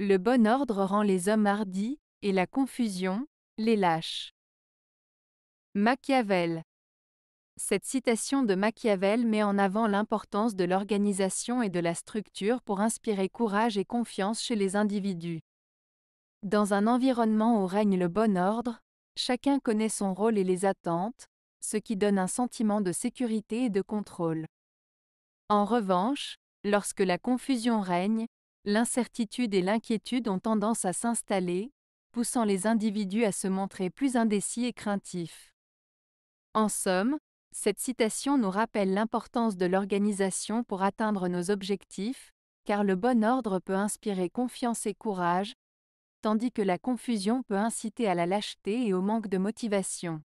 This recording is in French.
Le bon ordre rend les hommes hardis, et la confusion, les lâche. Machiavel Cette citation de Machiavel met en avant l'importance de l'organisation et de la structure pour inspirer courage et confiance chez les individus. Dans un environnement où règne le bon ordre, chacun connaît son rôle et les attentes, ce qui donne un sentiment de sécurité et de contrôle. En revanche, lorsque la confusion règne, L'incertitude et l'inquiétude ont tendance à s'installer, poussant les individus à se montrer plus indécis et craintifs. En somme, cette citation nous rappelle l'importance de l'organisation pour atteindre nos objectifs, car le bon ordre peut inspirer confiance et courage, tandis que la confusion peut inciter à la lâcheté et au manque de motivation.